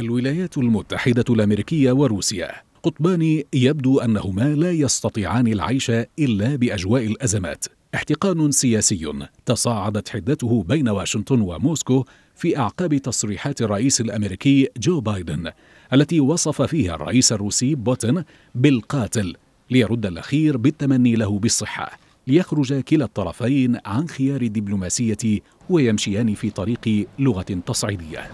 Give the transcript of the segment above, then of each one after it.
الولايات المتحدة الأمريكية وروسيا قطبان يبدو أنهما لا يستطيعان العيش إلا بأجواء الأزمات احتقان سياسي تصاعدت حدته بين واشنطن وموسكو في أعقاب تصريحات الرئيس الأمريكي جو بايدن التي وصف فيها الرئيس الروسي بوتين بالقاتل ليرد الأخير بالتمني له بالصحة ليخرج كلا الطرفين عن خيار الدبلوماسية ويمشيان في طريق لغة تصعيدية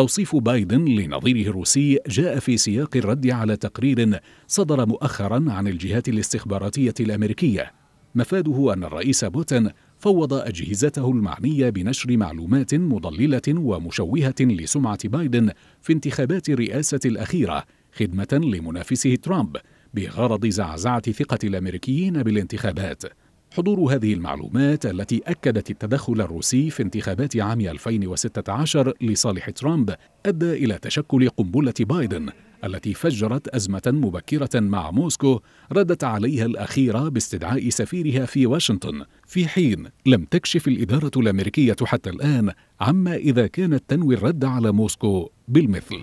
توصيف بايدن لنظيره الروسي جاء في سياق الرد على تقرير صدر مؤخرا عن الجهات الاستخباراتيه الامريكيه مفاده ان الرئيس بوتين فوض اجهزته المعنيه بنشر معلومات مضلله ومشوهه لسمعه بايدن في انتخابات الرئاسه الاخيره خدمه لمنافسه ترامب بغرض زعزعه ثقه الامريكيين بالانتخابات حضور هذه المعلومات التي أكدت التدخل الروسي في انتخابات عام 2016 لصالح ترامب أدى إلى تشكل قنبلة بايدن التي فجرت أزمة مبكرة مع موسكو ردت عليها الأخيرة باستدعاء سفيرها في واشنطن في حين لم تكشف الإدارة الأمريكية حتى الآن عما إذا كانت تنوي الرد على موسكو بالمثل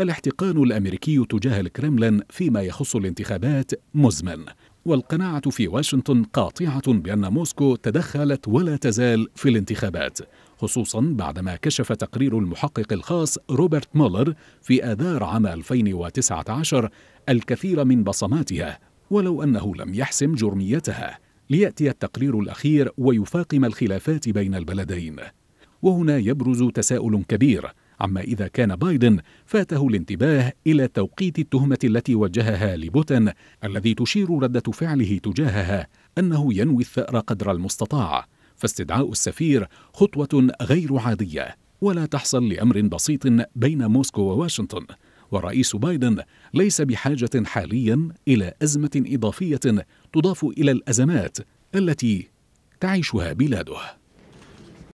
الاحتقان الامريكي تجاه الكرملين فيما يخص الانتخابات مزمن والقناعه في واشنطن قاطعه بان موسكو تدخلت ولا تزال في الانتخابات خصوصا بعدما كشف تقرير المحقق الخاص روبرت مولر في اذار عام 2019 الكثير من بصماتها ولو انه لم يحسم جرميتها لياتي التقرير الاخير ويفاقم الخلافات بين البلدين وهنا يبرز تساؤل كبير عما إذا كان بايدن فاته الانتباه إلى توقيت التهمة التي وجهها لبوتين الذي تشير ردة فعله تجاهها أنه ينوي الثأر قدر المستطاع فاستدعاء السفير خطوة غير عادية ولا تحصل لأمر بسيط بين موسكو وواشنطن ورئيس بايدن ليس بحاجة حاليا إلى أزمة إضافية تضاف إلى الأزمات التي تعيشها بلاده